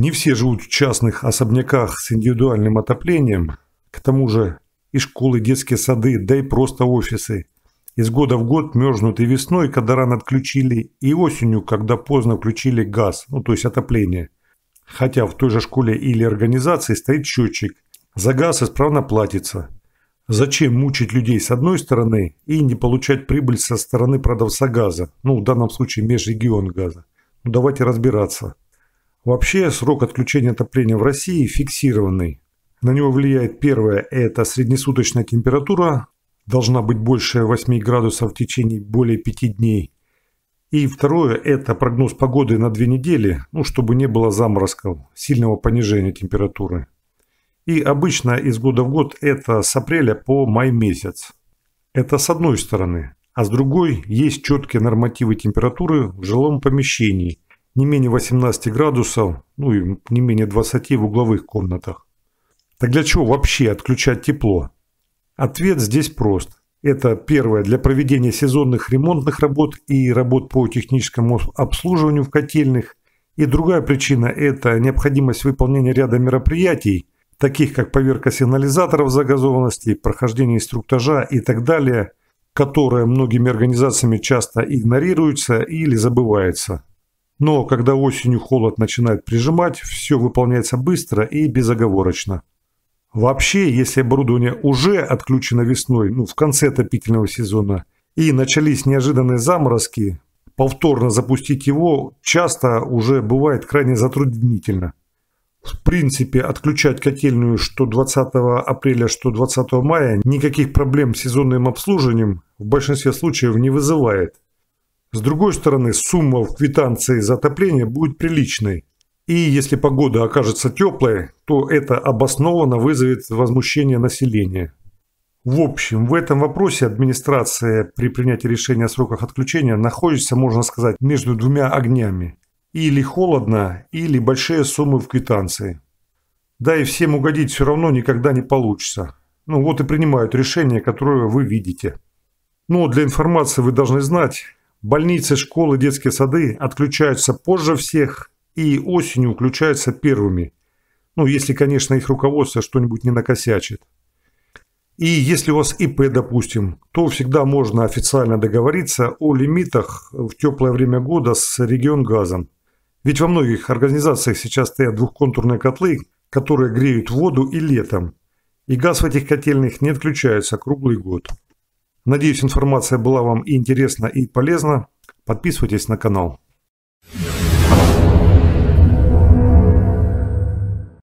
Не все живут в частных особняках с индивидуальным отоплением. К тому же и школы, детские сады, да и просто офисы. Из года в год мерзнут и весной, когда рано отключили, и осенью, когда поздно включили газ, ну то есть отопление. Хотя в той же школе или организации стоит счетчик. За газ исправно платится. Зачем мучить людей с одной стороны и не получать прибыль со стороны продавца газа, ну в данном случае межрегион газа. Ну, давайте разбираться. Вообще срок отключения отопления в России фиксированный. На него влияет первое – это среднесуточная температура, должна быть больше 8 градусов в течение более 5 дней. И второе – это прогноз погоды на 2 недели, ну, чтобы не было заморозков, сильного понижения температуры. И обычно из года в год это с апреля по май месяц. Это с одной стороны. А с другой есть четкие нормативы температуры в жилом помещении – не менее 18 градусов, ну и не менее 20 в угловых комнатах. Так для чего вообще отключать тепло? Ответ здесь прост. Это первое, для проведения сезонных ремонтных работ и работ по техническому обслуживанию в котельных. И другая причина – это необходимость выполнения ряда мероприятий, таких как поверка сигнализаторов загазованности, прохождение инструктажа и так далее, которые многими организациями часто игнорируются или забываются. Но когда осенью холод начинает прижимать, все выполняется быстро и безоговорочно. Вообще, если оборудование уже отключено весной, ну в конце отопительного сезона, и начались неожиданные заморозки, повторно запустить его часто уже бывает крайне затруднительно. В принципе, отключать котельную что 20 апреля, что 20 мая никаких проблем с сезонным обслуживанием в большинстве случаев не вызывает. С другой стороны, сумма в квитанции за отопление будет приличной. И если погода окажется теплой, то это обоснованно вызовет возмущение населения. В общем, в этом вопросе администрация при принятии решения о сроках отключения находится, можно сказать, между двумя огнями. Или холодно, или большие суммы в квитанции. Да и всем угодить все равно никогда не получится. Ну вот и принимают решение, которое вы видите. Но для информации вы должны знать, Больницы, школы, детские сады отключаются позже всех и осенью включаются первыми. Ну, если, конечно, их руководство что-нибудь не накосячит. И если у вас ИП, допустим, то всегда можно официально договориться о лимитах в теплое время года с регион газом. Ведь во многих организациях сейчас стоят двухконтурные котлы, которые греют воду и летом. И газ в этих котельных не отключается круглый год. Надеюсь, информация была вам интересна и полезна. Подписывайтесь на канал.